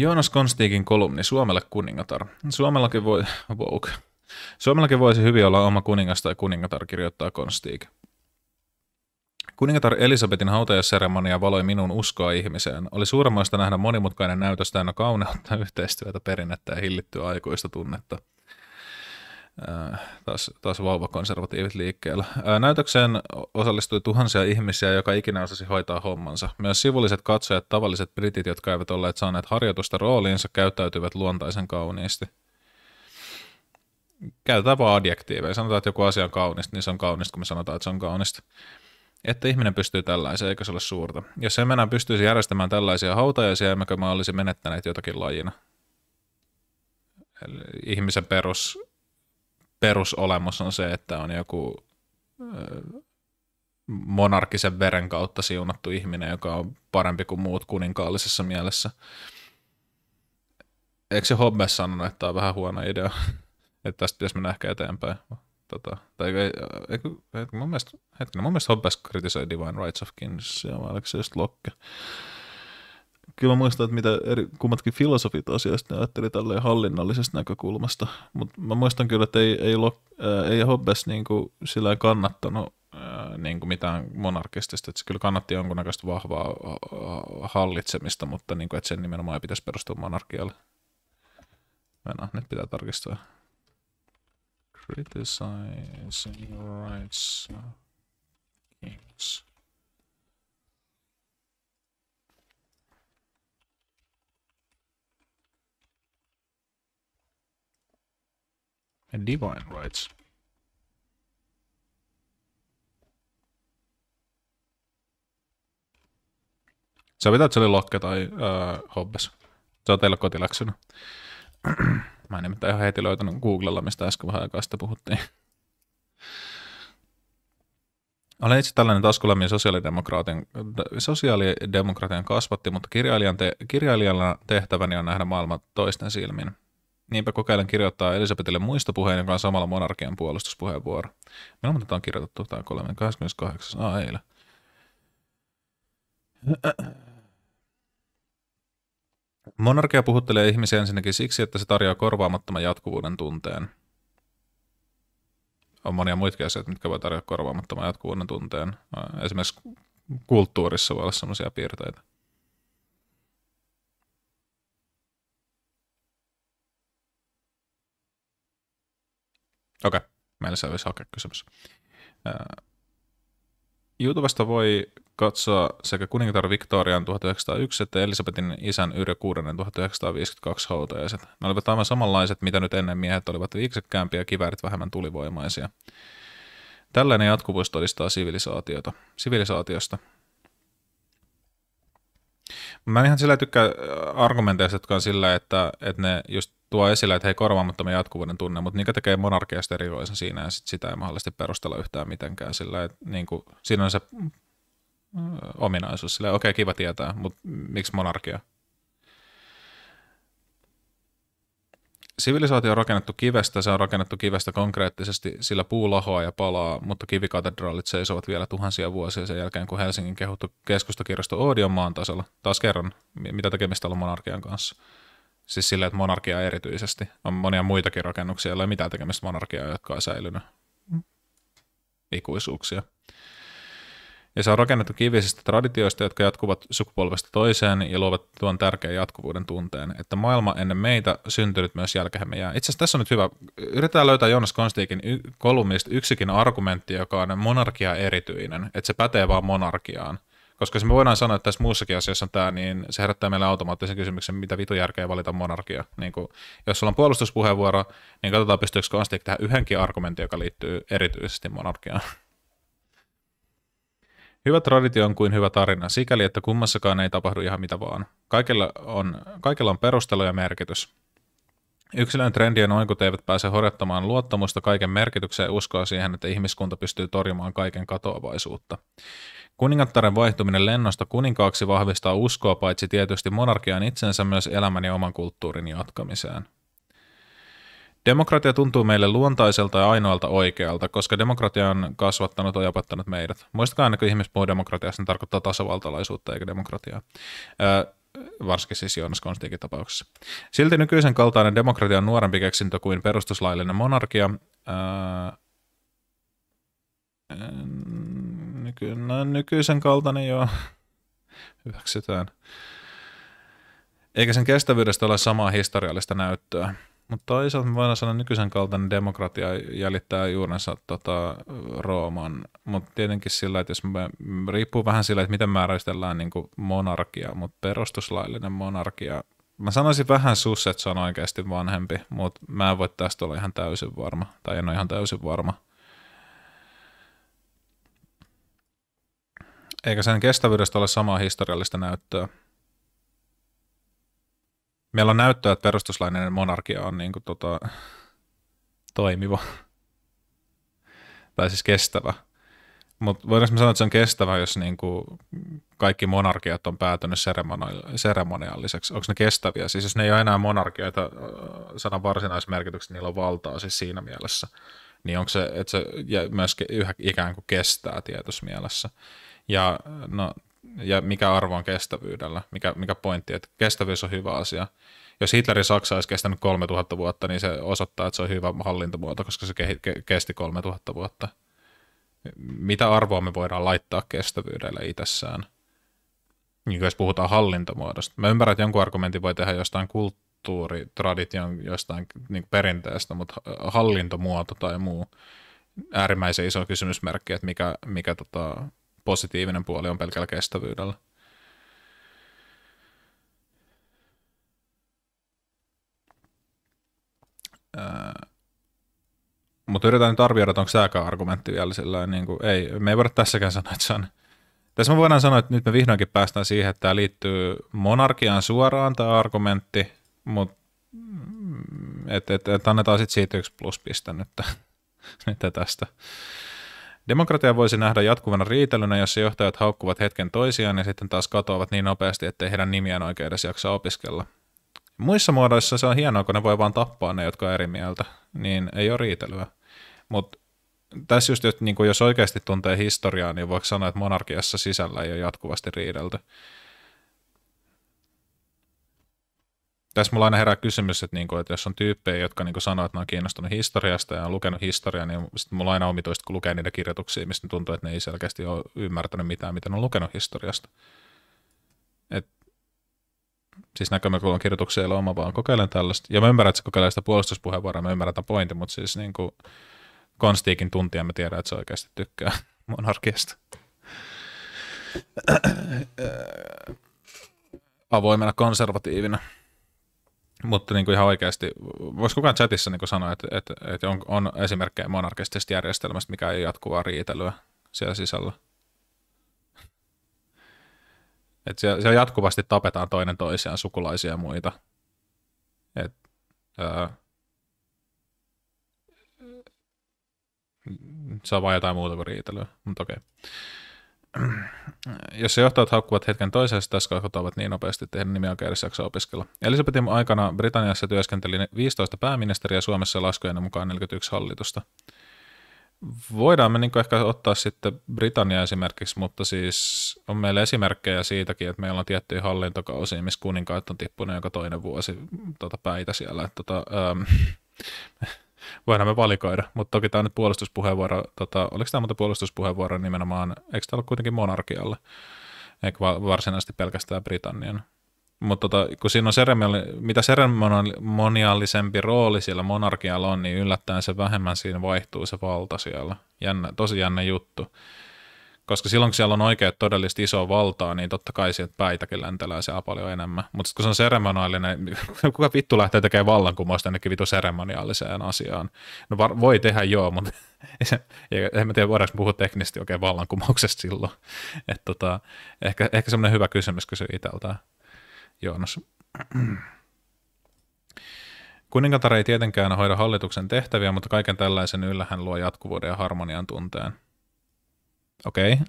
Joonas Konstiikin kolumni Suomelle kuningatar. Suomellakin voi, woke. Suomellakin voisi hyvin olla oma kuningas tai kuningatar, kirjoittaa Konstiik. Kuningatar Elisabetin hautajaseremonia valoi minun uskoa ihmiseen. Oli suuremmoista nähdä monimutkainen näytös täynnä kauneutta, yhteistyötä, perinnettä ja hillittyä aikuista tunnetta – Äh, taas, taas vauvakonservatiivit liikkeellä. Äh, näytökseen osallistui tuhansia ihmisiä, joka ikinä osasi hoitaa hommansa. Myös sivulliset katsojat, tavalliset britit, jotka eivät olleet saaneet harjoitusta rooliinsa, käyttäytyvät luontaisen kauniisti. Käytetään vaan adjektiiveja. Sanotaan, että joku asia on kaunista, niin se on kaunista, kun me sanotaan, että se on kaunista. Että ihminen pystyy tällaiseen, eikö se ole suurta. Jos emme enää pystyisi järjestämään tällaisia hautajaisia, emmekö mä olisi menettäneet jotakin lajina. Eli ihmisen perus perusolemus on se, että on joku monarkisen veren kautta siunattu ihminen, joka on parempi kuin muut kuninkaallisessa mielessä. Eikö se Hobbes sanonut, että tämä on vähän huono idea, että tästä pitäisi mennä ehkä eteenpäin? Tota, tai ei, ei, mun mielestä, hetkinen, mun mielestä Hobbes kritisoi Divine Rights of Kings, ja oliko se just Locke? kyllä mä muistan, että mitä eri, kummatkin filosofit ne ajatteli tälleen hallinnallisesta näkökulmasta, mutta mä muistan kyllä, että ei, ei, lo, äh, ei Hobbes niin kuin, sillä kannattanut niin kuin mitään monarkistista, että se kyllä kannatti jonkunnäköistä vahvaa hallitsemista, mutta niin kuin, että sen nimenomaan ei pitäisi perustua monarkialle. Mennään, nyt pitää tarkistaa. Criticizing rights of uh, kings. and divine rights. Sä vetät sille lokke tai öö, hobbes. Se on teillä kotiläksynä. Mä en nimittäin ihan heti löytänyt Googlella, mistä äsken vähän aikaa sitä puhuttiin. Olen itse tällainen taskulämmin sosiaalidemokraatin, sosiaalidemokraatin kasvatti, mutta kirjailijan te, kirjailijalla tehtäväni on nähdä maailma toisten silmin. Niinpä kokeilen kirjoittaa Elisabetille muistopuheen, joka on samalla monarkian puolustuspuheenvuoro. Milloin tätä on kirjoitettu tämä kolmen 28. A, eilen. Monarkia puhuttelee ihmisiä ensinnäkin siksi, että se tarjoaa korvaamattoman jatkuvuuden tunteen. On monia muitakin asioita, mitkä voi tarjota korvaamattoman jatkuvuuden tunteen. Esimerkiksi kulttuurissa voi olla sellaisia piirteitä. Okei, okay. meillä se olisi hakea kysymys. YouTubesta voi katsoa sekä kuningatar Victorian 1901 että Elisabetin isän Yrjö 6 1952 hautajaiset. Ne olivat aivan samanlaiset, mitä nyt ennen miehet olivat viiksekkäämpiä ja kiväärit vähemmän tulivoimaisia. Tällainen jatkuvuus todistaa sivilisaatiota. sivilisaatiosta. Mä en ihan sillä tykkää argumenteista, jotka on sillä, että, että ne just tuo esille, että hei korvaamattomia jatkuvuuden tunne, mutta niinkä tekee monarkiasta erilaisen siinä ja sit sitä ei mahdollisesti perustella yhtään mitenkään sillä, että niin kuin, siinä on se mm, ominaisuus sillä, okei okay, kiva tietää, mutta miksi monarkia? Sivilisaatio on rakennettu kivestä, se on rakennettu kivestä konkreettisesti, sillä puu lahoaa ja palaa, mutta kivikatedraalit seisovat vielä tuhansia vuosia sen jälkeen, kun Helsingin kehuttu keskustakirjasto Oodion maan tasolla. Taas kerran, mitä tekemistä on monarkian kanssa. Siis silleen, että monarkia erityisesti. On monia muitakin rakennuksia, joilla ei mitään tekemistä monarkiaa, jotka on säilynyt ikuisuuksia. Ja se on rakennettu kivisistä traditioista, jotka jatkuvat sukupolvesta toiseen ja luovat tuon tärkeän jatkuvuuden tunteen, että maailma ennen meitä syntynyt myös jälkeemme jää. Itse asiassa tässä on nyt hyvä, yritetään löytää Jonas Konstiikin y- kolumnista yksikin argumentti, joka on monarkia erityinen, että se pätee vaan monarkiaan. Koska se me voidaan sanoa, että tässä muussakin asiassa on tämä, niin se herättää meille automaattisen kysymyksen, mitä vitu järkeä valita monarkia. Niin kun, jos sulla on puolustuspuheenvuoro, niin katsotaan pystyykö Konstik tähän yhdenkin argumentin, joka liittyy erityisesti monarkiaan. Hyvä traditio on kuin hyvä tarina, sikäli että kummassakaan ei tapahdu ihan mitä vaan. Kaikilla on, kaikilla on perustelu ja merkitys. Yksilön trendien oikut eivät pääse horjattamaan luottamusta kaiken merkitykseen ja uskoa siihen, että ihmiskunta pystyy torjumaan kaiken katoavaisuutta. Kuningattaren vaihtuminen lennosta kuninkaaksi vahvistaa uskoa paitsi tietysti monarkian itsensä myös elämän ja oman kulttuurin jatkamiseen. Demokratia tuntuu meille luontaiselta ja ainoalta oikealta, koska demokratia on kasvattanut ja opettanut meidät. Muistakaa aina, kun ihmiset puhuu demokratiasta, niin tarkoittaa tasavaltalaisuutta eikä demokratiaa. Öö, varsinkin siis Jonas Konstiikin tapauksessa. Silti nykyisen kaltainen demokratia on nuorempi keksintö kuin perustuslaillinen monarkia. Öö, nyky, no, nykyisen kaltainen joo, hyväksytään. Eikä sen kestävyydestä ole samaa historiallista näyttöä. Mutta toisaalta me voidaan sanoa, että nykyisen kaltainen demokratia jäljittää juurensa tota, Rooman, mutta tietenkin sillä, että jos me, riippuu vähän sillä, että miten määräistellään niin monarkia, mutta perustuslaillinen monarkia, mä sanoisin vähän sus, että se on oikeasti vanhempi, mutta mä en voi tästä olla ihan täysin varma, tai en ole ihan täysin varma. Eikä sen kestävyydestä ole samaa historiallista näyttöä. Meillä on näyttöä, että perustuslainen monarkia on niin kuin tota, toimiva. tai siis kestävä. Mutta voidaanko sanoa, että se on kestävä, jos niin kuin kaikki monarkiat on päätynyt seremoni- seremonialliseksi? Onko ne kestäviä? Siis jos ne ei ole enää monarkioita sanan varsinaismerkityksessä, niillä on valtaa siis siinä mielessä. Niin onko se, että se myös yhä ikään kuin kestää tietyssä mielessä ja, no, ja mikä arvo on kestävyydellä, mikä, mikä pointti, että kestävyys on hyvä asia. Jos Hitlerin Saksa olisi kestänyt 3000 vuotta, niin se osoittaa, että se on hyvä hallintomuoto, koska se kesti 3000 vuotta. Mitä arvoa me voidaan laittaa kestävyydellä itsessään? Niin jos puhutaan hallintomuodosta. Mä ymmärrän, että jonkun argumentin voi tehdä jostain kulttuuritradition, kulttuuri, jostain niin perinteestä, mutta hallintomuoto tai muu äärimmäisen iso kysymysmerkki, että mikä, mikä tota, positiivinen puoli on pelkällä kestävyydellä. Öö, mutta yritän nyt arvioida, että onko tämäkään argumentti vielä sillä niin kuin, ei, me ei voida tässäkään sanoa, että se on. Tässä me voidaan sanoa, että nyt me vihdoinkin päästään siihen, että tämä liittyy monarkiaan suoraan tämä argumentti, mutta mm, että et, et annetaan sitten siitä yksi pluspiste nyt, nyt tästä. Demokratia voisi nähdä jatkuvana riitelynä, jossa johtajat haukkuvat hetken toisiaan ja sitten taas katoavat niin nopeasti, ettei heidän nimiään oikein edes jaksa opiskella. Muissa muodoissa se on hienoa, kun ne voi vaan tappaa ne, jotka on eri mieltä, niin ei ole riitelyä. Mutta tässä just, jos, niin jos oikeasti tuntee historiaa, niin voiko sanoa, että monarkiassa sisällä ei ole jatkuvasti riidelty. Tässä mulla aina herää kysymys, että, niinku, että jos on tyyppejä, jotka niinku sanoo, että ne on kiinnostunut historiasta ja on lukenut historiaa, niin sitten mulla on aina omituista, kun lukee niitä kirjoituksia, mistä tuntuu, että ne ei selkeästi ole ymmärtänyt mitään, mitä ne on lukenut historiasta. Et, siis näkömäkulman kirjoituksia ei ole oma, vaan kokeilen tällaista. Ja mä ymmärrän, että se kokeilee sitä puolustuspuheenvuoroa, mä ymmärrän tämän pointin, mutta siis niinku, konstiikin tuntia mä tiedän, että se oikeasti tykkää monarkiasta. Avoimena konservatiivina. Mutta niin kuin ihan oikeasti, voisi kukaan chatissa niin kuin sanoa, että, että, että on, on esimerkkejä monarkistisesta järjestelmästä, mikä ei jatkuvaa riitelyä siellä sisällä. Että siellä, siellä jatkuvasti tapetaan toinen toisiaan, sukulaisia ja muita. Et, ää, se on vain jotain muuta kuin riitelyä, mutta okei. Okay jos se johtajat haukkuvat hetken toisessa, tässä ovat niin nopeasti, tehdä nimiä oikeudessa jaksa opiskella. Elisabetin aikana Britanniassa työskenteli 15 pääministeriä Suomessa laskujen mukaan 41 hallitusta. Voidaan me niin ehkä ottaa sitten Britannia esimerkiksi, mutta siis on meillä esimerkkejä siitäkin, että meillä on tiettyjä hallintokausia, missä kuninkaat on tippunut joka toinen vuosi tota päitä siellä. Tota, ähm, voidaan me valikoida, mutta toki tämä on nyt puolustuspuheenvuoro, tota, oliko tämä muuta puolustuspuheenvuoro nimenomaan, eikö tämä ole kuitenkin monarkialle, eikä varsinaisesti pelkästään Britannian. Mutta tota, kun siinä on seremoni- mitä seremoniallisempi rooli siellä monarkialla on, niin yllättäen se vähemmän siinä vaihtuu se valta siellä. Jännä, tosi jännä juttu. Koska silloin, kun siellä on oikeat todellista isoa valtaa, niin totta kai sieltä päitäkin lentelee siellä paljon enemmän. Mutta kun se on seremonaalinen, kuka vittu lähtee tekemään vallankumousta jonnekin vitu seremoniaaliseen asiaan? No var- voi tehdä joo, mutta en mä tiedä, voidaanko puhua teknisesti oikein vallankumouksesta silloin. Et tota, ehkä, ehkä semmoinen hyvä kysymys kysyy itseltään, Joonas. Kuningatar ei tietenkään hoida hallituksen tehtäviä, mutta kaiken tällaisen yllähän luo jatkuvuuden ja harmonian tunteen. Okei. Okay.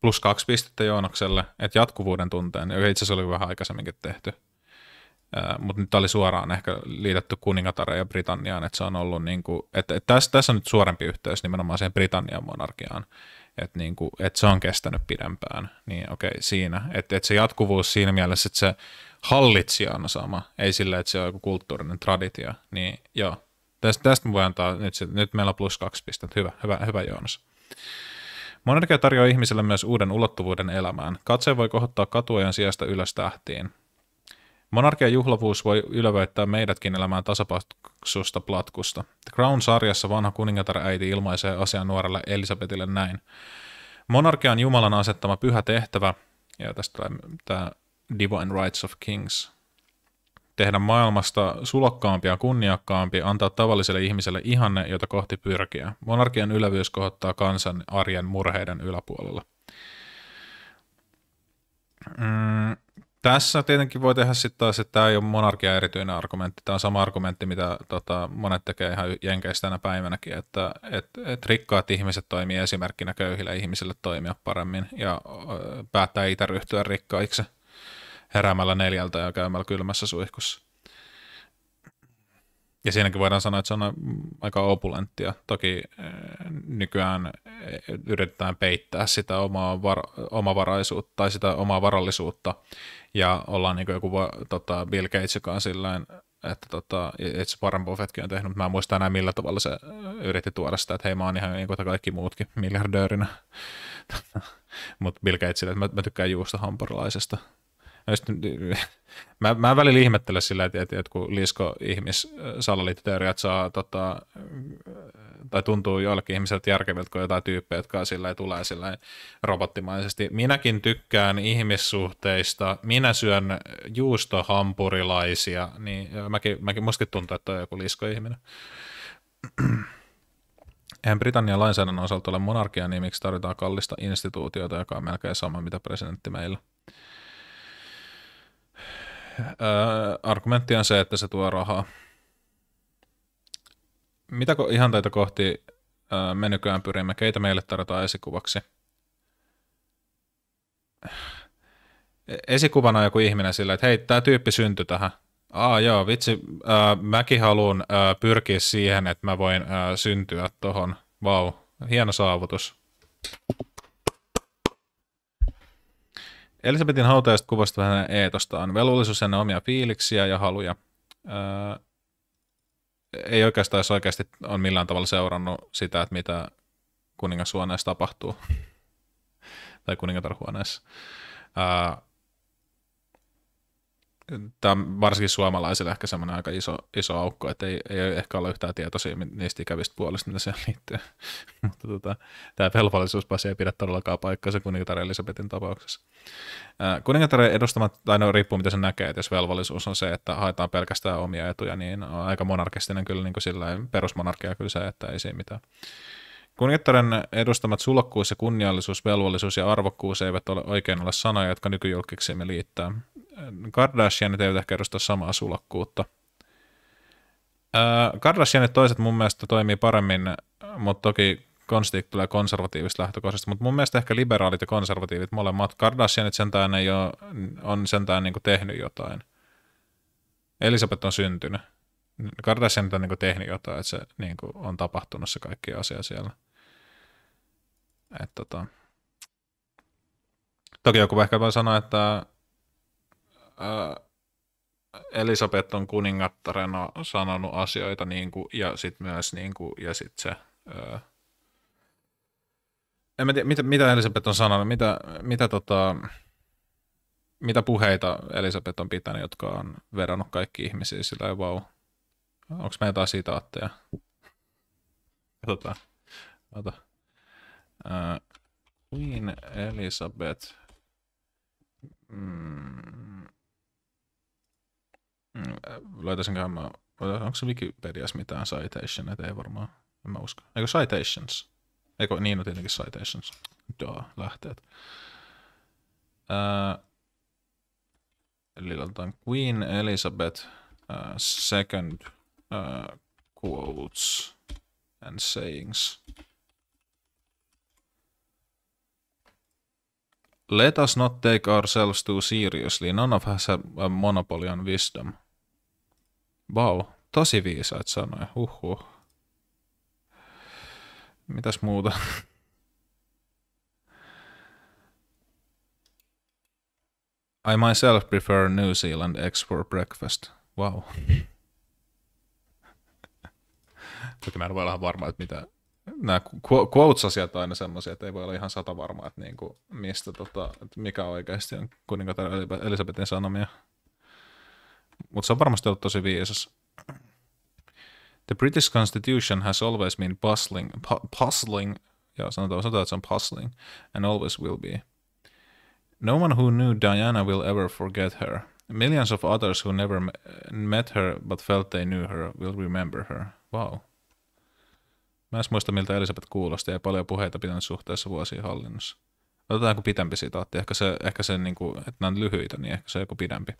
Plus kaksi pistettä Joonakselle, että jatkuvuuden tunteen, ja itse asiassa oli vähän aikaisemminkin tehty. Mutta nyt oli suoraan ehkä liitetty kuningatareen ja Britanniaan, että se on ollut niin kuin, että, et tässä, tässä on nyt suorempi yhteys nimenomaan siihen Britannian monarkiaan, että niin et niinku, että se on kestänyt pidempään, niin okei, okay, siinä. Että, että se jatkuvuus siinä mielessä, että se hallitsija on sama, ei sillä, että se on joku kulttuurinen traditio, niin joo, tästä, tästä voi antaa, nyt, nyt meillä on plus kaksi pistettä, hyvä, hyvä, hyvä Joonas. Monergia tarjoaa ihmiselle myös uuden ulottuvuuden elämään. Katse voi kohottaa katuajan sijasta ylös tähtiin. Monarkian juhlavuus voi ylöväyttää meidätkin elämään tasapaksusta platkusta. The Crown-sarjassa vanha kuningatar ilmaisee asian nuorelle Elisabetille näin. Monarkia on Jumalan asettama pyhä tehtävä, ja tästä tulee tämä Divine Rights of Kings tehdä maailmasta sulokkaampi ja kunniakkaampi, antaa tavalliselle ihmiselle ihanne, jota kohti pyrkiä. Monarkian ylävyys kohottaa kansan arjen murheiden yläpuolella. Mm, tässä tietenkin voi tehdä sitten taas, että tämä ei ole monarkia erityinen argumentti. Tämä on sama argumentti, mitä tota, monet tekee ihan jenkeistä tänä päivänäkin, että et, et rikkaat ihmiset toimii esimerkkinä köyhille ihmisille toimia paremmin ja ö, päättää itse ryhtyä rikkaiksi heräämällä neljältä ja käymällä kylmässä suihkussa. Ja siinäkin voidaan sanoa, että se on aika opulenttia. Toki eh, nykyään eh, yritetään peittää sitä omaa var- omavaraisuutta tai sitä omaa varallisuutta. Ja ollaan niin joku tota, Bill Gates, joka on sillain, että tota, itse Warren Buffettkin on tehnyt, mutta mä en muista enää millä tavalla se eh, yritti tuoda sitä, että hei mä oon ihan niin kuin kaikki muutkin miljardöörinä. mutta Bill Gatesille, että mä, mä tykkään juusta hampurilaisesta. Ja sitten, mä, mä välillä ihmettelen sillä, että, että kun lisko-ihmissalaliittoteoriat äh, saa tota, äh, tai tuntuu joillekin ihmiseltä järkeviltä kun jotain tyyppejä, jotka sillä tulee sillä robottimaisesti. Minäkin tykkään ihmissuhteista, minä syön juustohampurilaisia, niin mäkin, mäkin mustakin tuntuu, että on joku lisko-ihminen. Eihän Britannian lainsäädännön osalta ole monarkia, niin miksi tarvitaan kallista instituutiota, joka on melkein sama mitä presidentti meillä argumentti on se, että se tuo rahaa. Mitä ihan taita kohti me nykyään pyrimme? Keitä meille tarjotaan esikuvaksi? Esikuvana joku ihminen sillä, että hei, tämä tyyppi syntyi tähän. Aa joo, vitsi, öö, mäkin haluan pyrkiä siihen, että mä voin öö, syntyä tohon. Vau, wow, hieno saavutus. Elisabetin hautajaiset kuvasta vähän hänen eetostaan. Velvollisuus ennen omia fiiliksiä ja haluja. Öö, ei oikeastaan, jos oikeasti on millään tavalla seurannut sitä, että mitä kuningashuoneessa tapahtuu. tai kuningatarhuoneessa. Öö, tämä on varsinkin suomalaisille ehkä semmoinen aika iso, iso aukko, että ei, ei ehkä ole yhtään tietoisia niistä ikävistä puolista, mitä siihen liittyy. Mutta tota, tämä velvollisuuspasi ei pidä todellakaan paikkaansa kuningatar Elisabetin tapauksessa. Kuningataren edustamat, tai no riippuu mitä se näkee, että jos velvollisuus on se, että haetaan pelkästään omia etuja, niin on aika monarkistinen kyllä, niin kuin sillä perusmonarkia kyllä se, että ei siinä mitään. Kuningattaren edustamat sulokkuus ja kunniallisuus, velvollisuus ja arvokkuus eivät ole oikein ole sanoja, jotka me liittää. Kardashianit eivät ehkä edusta samaa sulakkuutta. Kardashianit toiset mun mielestä toimii paremmin, mutta toki konstit tulee konservatiivista lähtökohdasta, mutta mun mielestä ehkä liberaalit ja konservatiivit molemmat. Kardashianit sentään ei ole, on sentään niin tehnyt jotain. Elisabeth on syntynyt. Kardashianit on niin tehnyt jotain, että se niin kuin, on tapahtunut se kaikki asia siellä. Et, tota. Toki joku ehkä voi sanoa, että Elisabeth on kuningattarena sanonut asioita niin kuin, ja sitten myös niin kuin, ja sit se... Ää, en mä tiedä, mitä, mitä Elisabeth on sanonut, mitä, mitä, tota, mitä puheita Elisabeth on pitänyt, jotka on verrannut kaikki ihmisiä sillä vau. Onko meillä jotain sitaatteja? Katsotaan. Ota. Uh, Queen Elizabeth. Mm, Mm, äh, laitaisinkohan mä, onko se Wikipediassa mitään citation, että ei varmaan, en mä usko. Eikö citations? Eikö, niin on tietenkin citations. Joo, lähteet. Ää, äh, Lillaltaan Queen Elizabeth uh, second uh, quotes and sayings. Let us not take ourselves too seriously. None of us have a monopoly on wisdom. Vau, wow, tosi viisaat sanoja, huhhuh. Mitäs muuta? I myself prefer New Zealand eggs for breakfast. Wow. Toki mä en voi olla varma, että mitä... Nämä quotes-asiat on aina semmoisia, että ei voi olla ihan sata varmaa, että, niinku, mistä, tota, että mikä oikeasti on kuningatar Elisabetin sanomia mutta se on varmasti ollut tosi viisas. The British Constitution has always been puzzling, pu- puzzling, ja sanotaan, sanotaan, että se on puzzling, and always will be. No one who knew Diana will ever forget her. Millions of others who never met her but felt they knew her will remember her. Wow. Mä en muista, miltä Elisabeth kuulosti ja paljon puheita pitänyt suhteessa vuosien hallinnossa. Otetaan joku pitempi sitaatti. Ehkä se, ehkä se niin kuin, että nämä on lyhyitä, niin ehkä se on joku pidempi.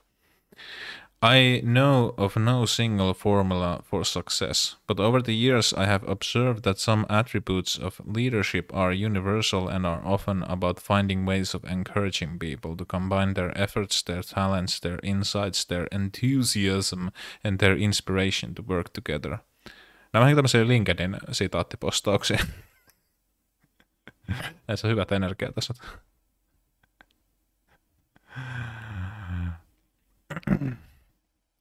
I know of no single formula for success, but over the years I have observed that some attributes of leadership are universal and are often about finding ways of encouraging people to combine their efforts, their talents, their insights, their enthusiasm and their inspiration to work together. Nämäkin tämmöisiä LinkedIn sitaattipostauksia. Näissä on hyvät energiatasot.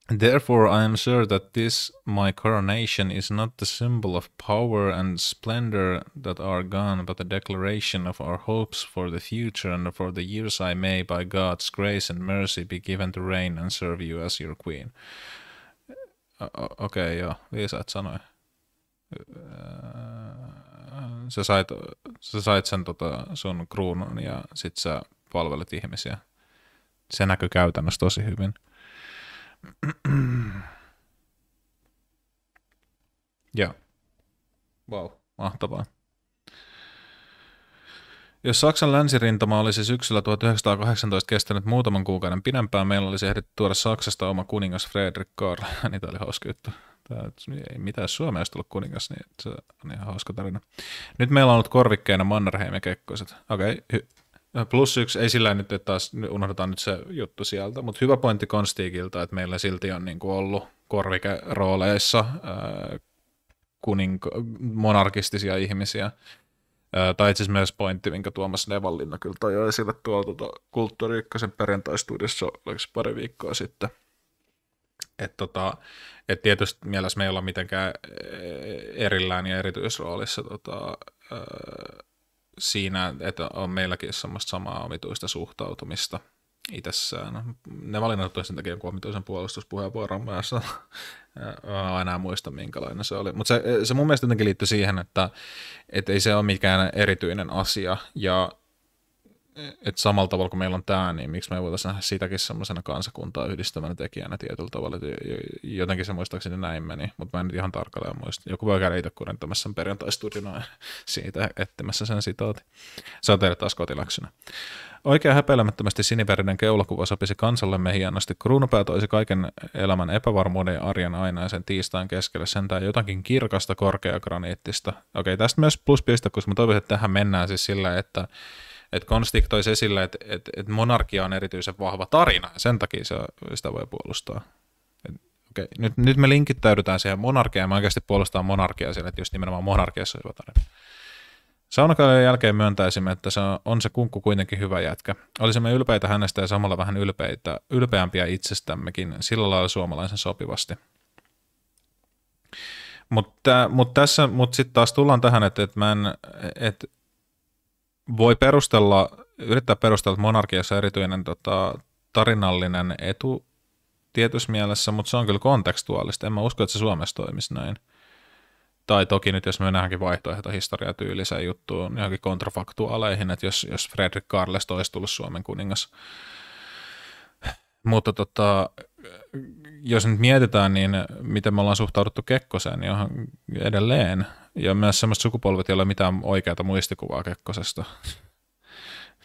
Therefore, I am sure that this my coronation is not the symbol of power and splendor that are gone, but a declaration of our hopes for the future and for the years I may, by God's grace and mercy, be given to reign and serve you as your queen. Okei, okay, joo. Viisaat niin sanoi. Sä sait, sä sait sen tota, sun kruunun ja sit sä palvelet ihmisiä. Se näkyy käytännössä tosi hyvin. Joo. Wow, mahtavaa. Jos Saksan länsirintama olisi siis syksyllä 1918 kestänyt muutaman kuukauden pidempään, meillä olisi ehditty tuoda Saksasta oma kuningas Fredrik Karl. niitä oli hauska juttu. Tämä, ei mitään Suomea olisi tullut kuningas, niin se on ihan hauska tarina. Nyt meillä on ollut korvikkeina Mannerheim ja Kekkoset. Okei, okay, hy- Plus yksi, ei sillä nyt, että taas unohdetaan nyt se juttu sieltä, mutta hyvä pointti Konstiikilta, että meillä silti on niin kuin ollut korvikerooleissa äh, kuninko monarkistisia ihmisiä. Äh, tai itse asiassa myös pointti, minkä Tuomas Nevallinna kyllä toi esille tuolla tuota, Kulttuuri Ykkösen pari viikkoa sitten. Että tota, et tietysti mielessä me ei olla mitenkään äh, erillään ja erityisroolissa tota, ää, siinä, että on meilläkin semmoista samaa omituista suhtautumista itsessään. Ne valinnat sen takia joku omituisen puolustuspuheenvuoron päässä. Mä enää muista, minkälainen se oli. Mutta se, se mun mielestä jotenkin liittyy siihen, että että ei se ole mikään erityinen asia. Ja että samalla tavalla kuin meillä on tämä, niin miksi me ei voitaisiin nähdä sitäkin semmoisena kansakuntaa yhdistävänä tekijänä tietyllä tavalla. Jotenkin se muistaakseni näin meni, mutta mä en nyt ihan tarkalleen muista. Joku voi käydä itse kurentamassa perjantaistudina siitä etsimässä sen sitaati. Se on teille taas kotiläksynä. Oikea häpeilemättömästi sinivärinen keulakuva sopisi kansallemme hienosti. Kruunupää toisi kaiken elämän epävarmuuden ja arjen ainaisen tiistain keskelle sentään jotakin kirkasta korkeakraniittista. Okei, tästä myös pluspiste, koska mä toivon, että tähän mennään siis sillä, että että Konstik toisi esille, että, että, että monarkia on erityisen vahva tarina ja sen takia se, sitä voi puolustaa. Et, okay. nyt, nyt me linkittäydytään siihen monarkiaan ja me oikeasti puolustaan monarkiaa siellä, että just nimenomaan monarkiassa on hyvä tarina. Saunakauden jälkeen myöntäisimme, että se on, se kunkku kuitenkin hyvä jätkä. Olisimme ylpeitä hänestä ja samalla vähän ylpeitä, ylpeämpiä itsestämmekin, sillä lailla suomalaisen sopivasti. Mutta mut tässä mut sitten taas tullaan tähän, että et mä en, et voi perustella, yrittää perustella, että monarkiassa erityinen tota, tarinallinen etu tietyssä mielessä, mutta se on kyllä kontekstuaalista. En mä usko, että se Suomessa toimisi näin. Tai toki nyt, jos me nähdäänkin vaihtoehto historiatyyliseen juttuun, johonkin kontrafaktuaaleihin, että jos, jos Fredrik Karles olisi tullut Suomen kuningas. Mutta tota, jos nyt mietitään, niin miten me ollaan suhtauduttu Kekkoseen, niin edelleen ja myös semmoiset sukupolvet, joilla ei ole mitään oikeata muistikuvaa Kekkosesta.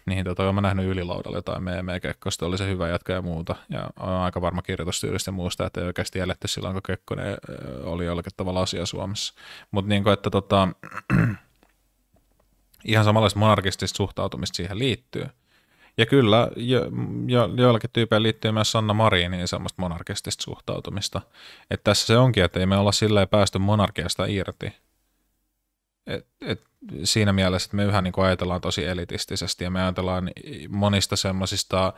niin tota, olen mä nähnyt ylilaudalla jotain meemeä Kekkosta, oli se hyvä jatka ja muuta. Ja on aika varma kirjoitustyylistä muusta, että ei oikeasti eletty silloin, kun Kekkonen oli jollakin tavalla asia Suomessa. Mutta niin kuin, että tota, ihan samanlaista monarkistista suhtautumista siihen liittyy. Ja kyllä, jo, jo, joillakin tyypeillä liittyy myös Sanna Mariniin semmoista monarkistista suhtautumista. Että tässä se onkin, että ei me olla silleen päästy monarkiasta irti, et, et siinä mielessä, että me yhä niin kuin ajatellaan tosi elitistisesti ja me ajatellaan monista semmoisista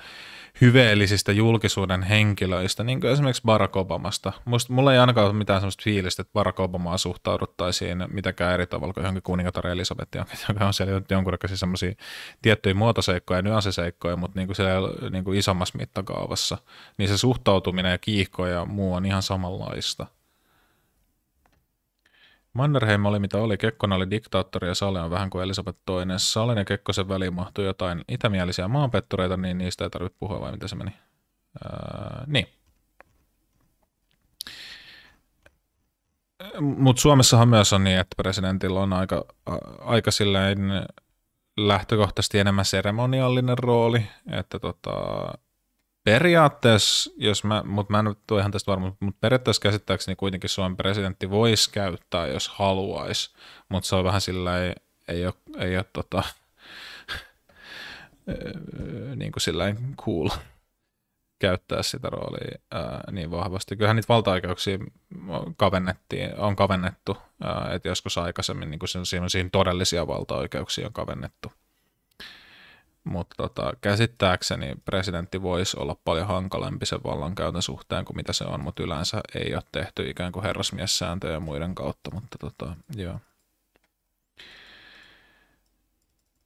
hyveellisistä julkisuuden henkilöistä, niin kuin esimerkiksi Barack Obamasta. Must, mulla ei ainakaan ole mitään semmoista fiilistä, että Barack Obamaa suhtauduttaisiin mitenkään eri tavalla kuin johonkin kuningatar Elisabeth, joka on siellä jonkunnäköisiä semmoisia tiettyjä muotoseikkoja ja nyansiseikkoja, mutta niin kuin siellä niin kuin isommassa mittakaavassa, niin se suhtautuminen ja kiihko ja muu on ihan samanlaista – Mannerheim oli mitä oli, Kekkonen oli diktaattori ja Sale on vähän kuin Elisabeth II. Salen ja Kekkosen väliin mahtui jotain itämielisiä maanpettureita, niin niistä ei tarvitse puhua vai mitä se meni? Öö, niin. Mutta Suomessahan myös on niin, että presidentillä on aika, aika silleen lähtökohtaisesti enemmän seremoniallinen rooli, että tota, periaatteessa, jos mä, mut mä en nyt ole ihan tästä varma, mutta periaatteessa käsittääkseni kuitenkin Suomen presidentti voisi käyttää, jos haluaisi, mutta se on vähän sillä ei, ei ole, ei ole tota, öö, niin kuin sillä cool käyttää sitä roolia ää, niin vahvasti. Kyllähän niitä valtaoikeuksia kavennettiin, on kavennettu, ää, että joskus aikaisemmin niin kuin siihen todellisia valtaoikeuksia on kavennettu mutta tota, käsittääkseni presidentti voisi olla paljon hankalampi sen vallankäytön suhteen kuin mitä se on, mutta yleensä ei ole tehty ikään kuin herrasmiessääntöjä ja muiden kautta, mutta tota, joo.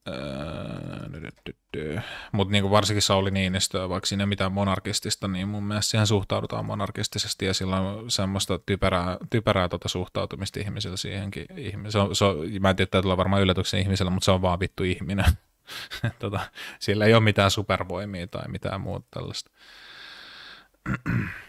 Öö, mutta niinku varsinkin Sauli Niinistö, vaikka siinä ei mitään monarkistista, niin mun mielestä siihen suhtaudutaan monarkistisesti ja sillä on semmoista typerää, typerää tota suhtautumista ihmisillä siihenkin. Ihmis- se on, se on, mä en tiedä, että tulee varmaan yllätyksen ihmisellä, mutta se on vaan vittu ihminen. tota, sillä ei ole mitään supervoimia tai mitään muuta tällaista.